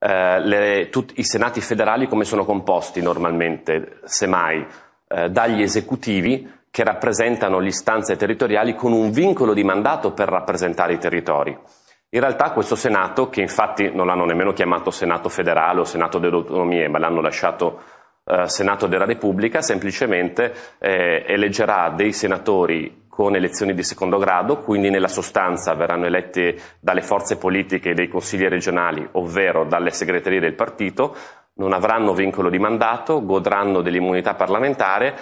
eh, le, tut, i senati federali come sono composti normalmente, semmai, eh, dagli esecutivi che rappresentano le istanze territoriali con un vincolo di mandato per rappresentare i territori. In realtà questo Senato, che infatti non l'hanno nemmeno chiamato Senato federale o Senato delle autonomie, ma l'hanno lasciato eh, Senato della Repubblica, semplicemente eh, eleggerà dei senatori con elezioni di secondo grado, quindi nella sostanza verranno elette dalle forze politiche dei consigli regionali, ovvero dalle segreterie del partito, non avranno vincolo di mandato, godranno dell'immunità parlamentare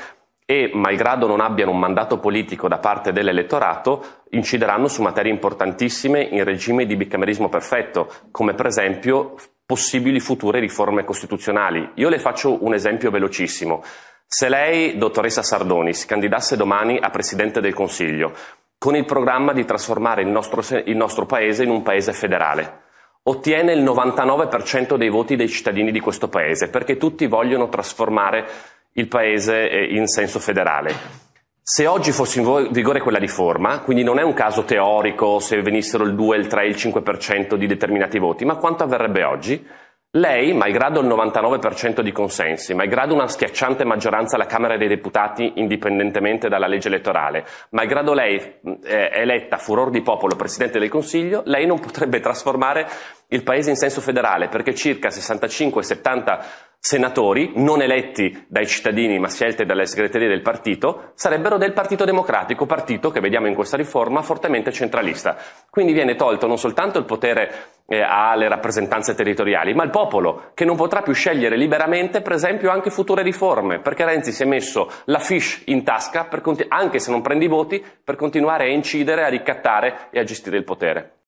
e, malgrado non abbiano un mandato politico da parte dell'elettorato, incideranno su materie importantissime in regime di bicamerismo perfetto, come per esempio possibili future riforme costituzionali. Io le faccio un esempio velocissimo. Se lei, dottoressa Sardoni, si candidasse domani a Presidente del Consiglio, con il programma di trasformare il nostro, il nostro Paese in un Paese federale, ottiene il 99% dei voti dei cittadini di questo Paese, perché tutti vogliono trasformare il Paese eh, in senso federale. Se oggi fosse in vigore quella riforma, quindi non è un caso teorico se venissero il 2, il 3, il 5% di determinati voti, ma quanto avverrebbe oggi? Lei, malgrado il 99% di consensi, malgrado una schiacciante maggioranza alla Camera dei Deputati indipendentemente dalla legge elettorale, malgrado lei eh, eletta furor di popolo Presidente del Consiglio, lei non potrebbe trasformare il Paese in senso federale perché circa 65-70 senatori non eletti dai cittadini ma scelte dalle segreterie del partito sarebbero del Partito Democratico, partito che vediamo in questa riforma fortemente centralista. Quindi viene tolto non soltanto il potere eh, alle rappresentanze territoriali, ma il popolo che non potrà più scegliere liberamente per esempio anche future riforme, perché Renzi si è messo la fish in tasca, anche se non prende i voti, per continuare a incidere, a ricattare e a gestire il potere.